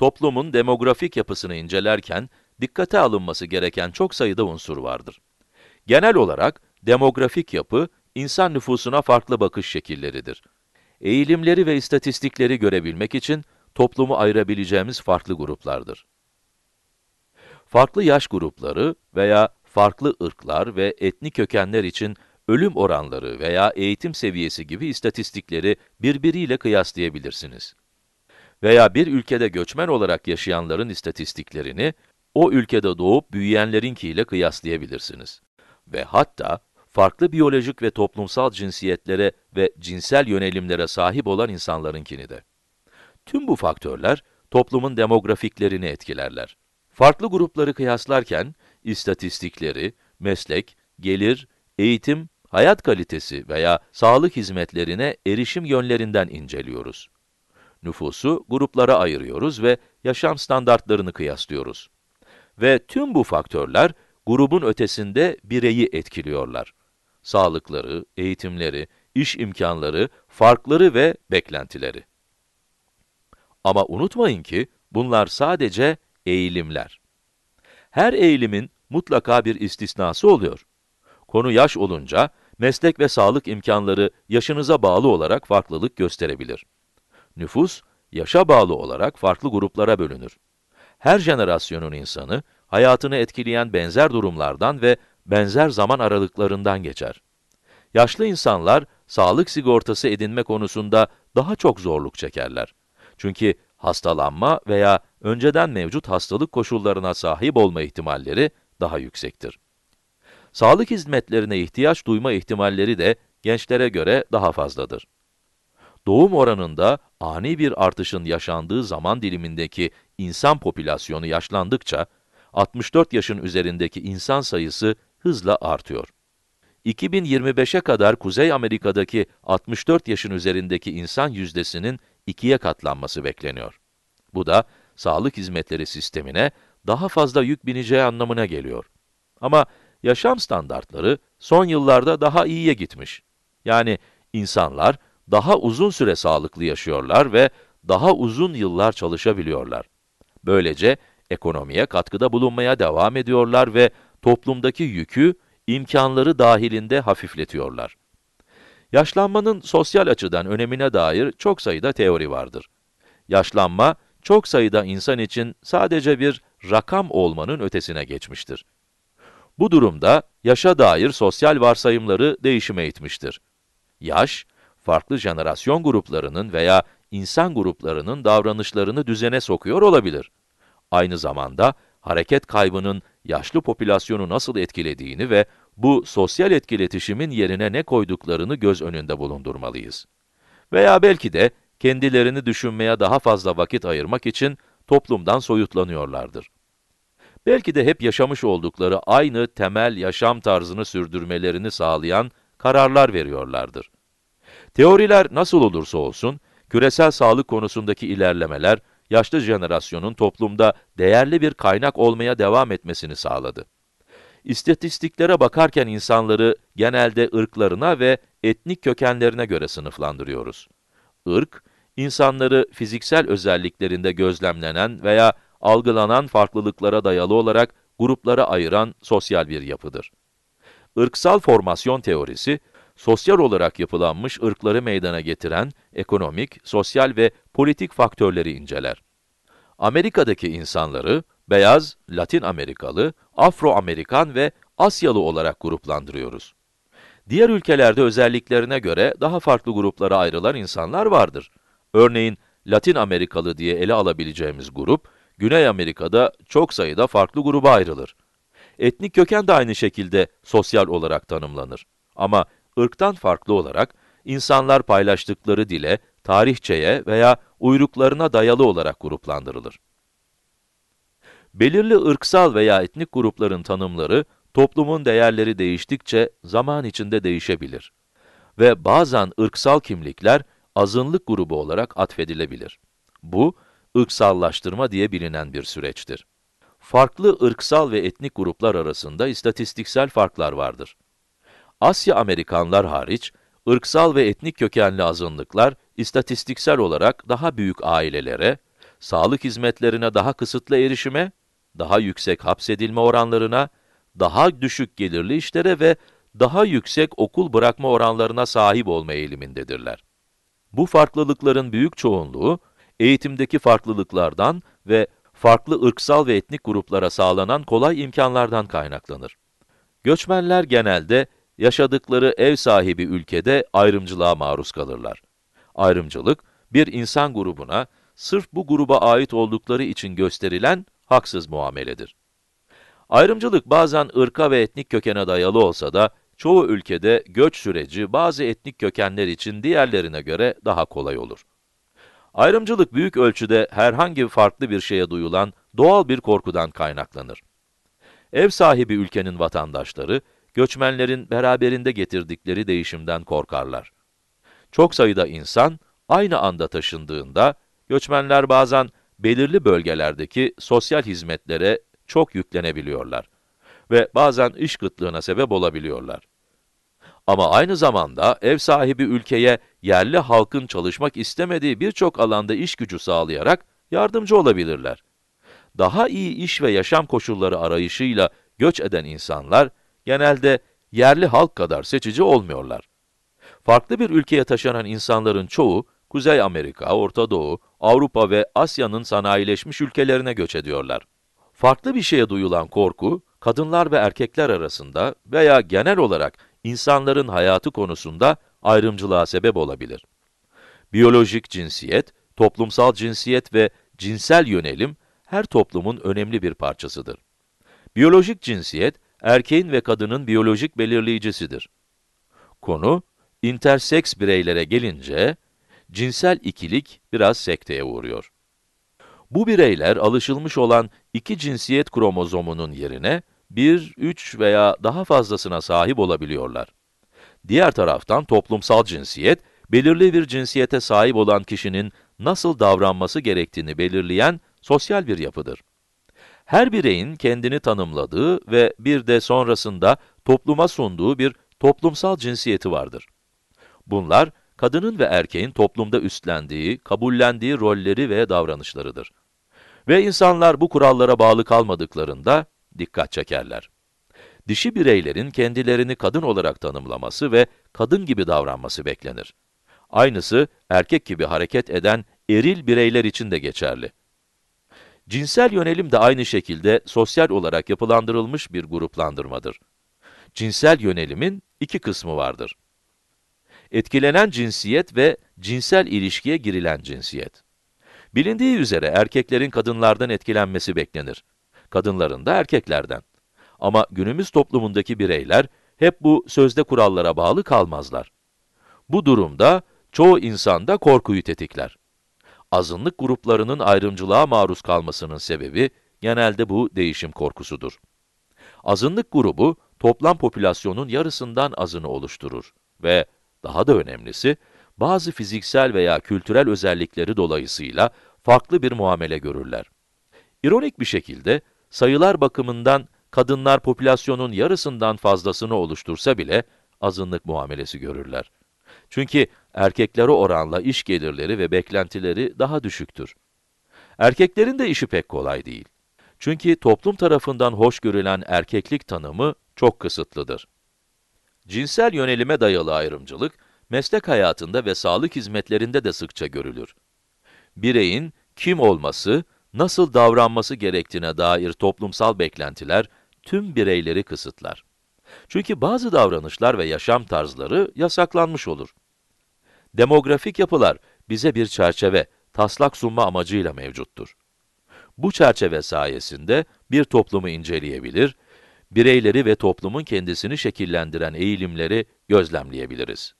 Toplumun demografik yapısını incelerken dikkate alınması gereken çok sayıda unsur vardır. Genel olarak demografik yapı insan nüfusuna farklı bakış şekilleridir. Eğilimleri ve istatistikleri görebilmek için toplumu ayırabileceğimiz farklı gruplardır. Farklı yaş grupları veya farklı ırklar ve etnik kökenler için ölüm oranları veya eğitim seviyesi gibi istatistikleri birbiriyle kıyaslayabilirsiniz veya bir ülkede göçmen olarak yaşayanların istatistiklerini, o ülkede doğup büyüyenlerinkiyle kıyaslayabilirsiniz. Ve hatta farklı biyolojik ve toplumsal cinsiyetlere ve cinsel yönelimlere sahip olan insanlarınkini de. Tüm bu faktörler toplumun demografiklerini etkilerler. Farklı grupları kıyaslarken istatistikleri, meslek, gelir, eğitim, hayat kalitesi veya sağlık hizmetlerine erişim yönlerinden inceliyoruz. Nüfusu gruplara ayırıyoruz ve yaşam standartlarını kıyaslıyoruz. Ve tüm bu faktörler, grubun ötesinde bireyi etkiliyorlar. Sağlıkları, eğitimleri, iş imkanları, farkları ve beklentileri. Ama unutmayın ki bunlar sadece eğilimler. Her eğilimin mutlaka bir istisnası oluyor. Konu yaş olunca, meslek ve sağlık imkanları yaşınıza bağlı olarak farklılık gösterebilir. Nüfus, yaşa bağlı olarak farklı gruplara bölünür. Her jenerasyonun insanı, hayatını etkileyen benzer durumlardan ve benzer zaman aralıklarından geçer. Yaşlı insanlar, sağlık sigortası edinme konusunda daha çok zorluk çekerler. Çünkü hastalanma veya önceden mevcut hastalık koşullarına sahip olma ihtimalleri daha yüksektir. Sağlık hizmetlerine ihtiyaç duyma ihtimalleri de gençlere göre daha fazladır doğum oranında ani bir artışın yaşandığı zaman dilimindeki insan popülasyonu yaşlandıkça, 64 yaşın üzerindeki insan sayısı hızla artıyor. 2025'e kadar Kuzey Amerika'daki 64 yaşın üzerindeki insan yüzdesinin ikiye katlanması bekleniyor. Bu da sağlık hizmetleri sistemine daha fazla yük bineceği anlamına geliyor. Ama yaşam standartları son yıllarda daha iyiye gitmiş. Yani insanlar daha uzun süre sağlıklı yaşıyorlar ve daha uzun yıllar çalışabiliyorlar. Böylece ekonomiye katkıda bulunmaya devam ediyorlar ve toplumdaki yükü imkanları dahilinde hafifletiyorlar. Yaşlanmanın sosyal açıdan önemine dair çok sayıda teori vardır. Yaşlanma, çok sayıda insan için sadece bir rakam olmanın ötesine geçmiştir. Bu durumda yaşa dair sosyal varsayımları değişime itmiştir. Yaş, farklı jenerasyon gruplarının veya insan gruplarının davranışlarını düzene sokuyor olabilir. Aynı zamanda hareket kaybının yaşlı popülasyonu nasıl etkilediğini ve bu sosyal etkiletişimin yerine ne koyduklarını göz önünde bulundurmalıyız. Veya belki de kendilerini düşünmeye daha fazla vakit ayırmak için toplumdan soyutlanıyorlardır. Belki de hep yaşamış oldukları aynı temel yaşam tarzını sürdürmelerini sağlayan kararlar veriyorlardır. Teoriler nasıl olursa olsun, küresel sağlık konusundaki ilerlemeler, yaşlı jenerasyonun toplumda değerli bir kaynak olmaya devam etmesini sağladı. İstatistiklere bakarken insanları genelde ırklarına ve etnik kökenlerine göre sınıflandırıyoruz. Irk, insanları fiziksel özelliklerinde gözlemlenen veya algılanan farklılıklara dayalı olarak gruplara ayıran sosyal bir yapıdır. Irksal formasyon teorisi, sosyal olarak yapılanmış ırkları meydana getiren ekonomik, sosyal ve politik faktörleri inceler. Amerika'daki insanları beyaz, Latin Amerikalı, Afro-Amerikan ve Asyalı olarak gruplandırıyoruz. Diğer ülkelerde özelliklerine göre daha farklı gruplara ayrılan insanlar vardır. Örneğin Latin Amerikalı diye ele alabileceğimiz grup, Güney Amerika'da çok sayıda farklı gruba ayrılır. Etnik köken de aynı şekilde sosyal olarak tanımlanır. Ama ırktan farklı olarak insanlar paylaştıkları dile, tarihçeye veya uyruklarına dayalı olarak gruplandırılır. Belirli ırksal veya etnik grupların tanımları, toplumun değerleri değiştikçe zaman içinde değişebilir ve bazen ırksal kimlikler azınlık grubu olarak atfedilebilir. Bu, ırksallaştırma diye bilinen bir süreçtir. Farklı ırksal ve etnik gruplar arasında istatistiksel farklar vardır. Asya Amerikanlar hariç, ırksal ve etnik kökenli azınlıklar istatistiksel olarak daha büyük ailelere, sağlık hizmetlerine daha kısıtlı erişime, daha yüksek hapsedilme oranlarına, daha düşük gelirli işlere ve daha yüksek okul bırakma oranlarına sahip olma eğilimindedirler. Bu farklılıkların büyük çoğunluğu, eğitimdeki farklılıklardan ve farklı ırksal ve etnik gruplara sağlanan kolay imkanlardan kaynaklanır. Göçmenler genelde yaşadıkları ev sahibi ülkede ayrımcılığa maruz kalırlar. Ayrımcılık, bir insan grubuna, sırf bu gruba ait oldukları için gösterilen haksız muameledir. Ayrımcılık bazen ırka ve etnik kökene dayalı olsa da, çoğu ülkede göç süreci bazı etnik kökenler için diğerlerine göre daha kolay olur. Ayrımcılık büyük ölçüde herhangi farklı bir şeye duyulan doğal bir korkudan kaynaklanır. Ev sahibi ülkenin vatandaşları, göçmenlerin beraberinde getirdikleri değişimden korkarlar. Çok sayıda insan aynı anda taşındığında, göçmenler bazen belirli bölgelerdeki sosyal hizmetlere çok yüklenebiliyorlar ve bazen iş kıtlığına sebep olabiliyorlar. Ama aynı zamanda ev sahibi ülkeye yerli halkın çalışmak istemediği birçok alanda iş gücü sağlayarak yardımcı olabilirler. Daha iyi iş ve yaşam koşulları arayışıyla göç eden insanlar, genelde yerli halk kadar seçici olmuyorlar. Farklı bir ülkeye taşınan insanların çoğu, Kuzey Amerika, Orta Doğu, Avrupa ve Asya'nın sanayileşmiş ülkelerine göç ediyorlar. Farklı bir şeye duyulan korku, kadınlar ve erkekler arasında veya genel olarak insanların hayatı konusunda ayrımcılığa sebep olabilir. Biyolojik cinsiyet, toplumsal cinsiyet ve cinsel yönelim her toplumun önemli bir parçasıdır. Biyolojik cinsiyet, erkeğin ve kadının biyolojik belirleyicisidir. Konu, interseks bireylere gelince, cinsel ikilik biraz sekteye uğruyor. Bu bireyler alışılmış olan iki cinsiyet kromozomunun yerine, bir, üç veya daha fazlasına sahip olabiliyorlar. Diğer taraftan toplumsal cinsiyet, belirli bir cinsiyete sahip olan kişinin nasıl davranması gerektiğini belirleyen sosyal bir yapıdır her bireyin kendini tanımladığı ve bir de sonrasında topluma sunduğu bir toplumsal cinsiyeti vardır. Bunlar, kadının ve erkeğin toplumda üstlendiği, kabullendiği rolleri ve davranışlarıdır. Ve insanlar bu kurallara bağlı kalmadıklarında dikkat çekerler. Dişi bireylerin kendilerini kadın olarak tanımlaması ve kadın gibi davranması beklenir. Aynısı erkek gibi hareket eden eril bireyler için de geçerli. Cinsel yönelim de aynı şekilde sosyal olarak yapılandırılmış bir gruplandırmadır. Cinsel yönelimin iki kısmı vardır. Etkilenen cinsiyet ve cinsel ilişkiye girilen cinsiyet. Bilindiği üzere erkeklerin kadınlardan etkilenmesi beklenir. Kadınların da erkeklerden. Ama günümüz toplumundaki bireyler hep bu sözde kurallara bağlı kalmazlar. Bu durumda çoğu insanda korkuyu tetikler azınlık gruplarının ayrımcılığa maruz kalmasının sebebi genelde bu değişim korkusudur. Azınlık grubu toplam popülasyonun yarısından azını oluşturur ve daha da önemlisi bazı fiziksel veya kültürel özellikleri dolayısıyla farklı bir muamele görürler. İronik bir şekilde sayılar bakımından kadınlar popülasyonun yarısından fazlasını oluştursa bile azınlık muamelesi görürler. Çünkü erkeklere oranla iş gelirleri ve beklentileri daha düşüktür. Erkeklerin de işi pek kolay değil. Çünkü toplum tarafından hoş görülen erkeklik tanımı çok kısıtlıdır. Cinsel yönelime dayalı ayrımcılık, meslek hayatında ve sağlık hizmetlerinde de sıkça görülür. Bireyin kim olması, nasıl davranması gerektiğine dair toplumsal beklentiler tüm bireyleri kısıtlar. Çünkü bazı davranışlar ve yaşam tarzları yasaklanmış olur. Demografik yapılar bize bir çerçeve, taslak sunma amacıyla mevcuttur. Bu çerçeve sayesinde bir toplumu inceleyebilir, bireyleri ve toplumun kendisini şekillendiren eğilimleri gözlemleyebiliriz.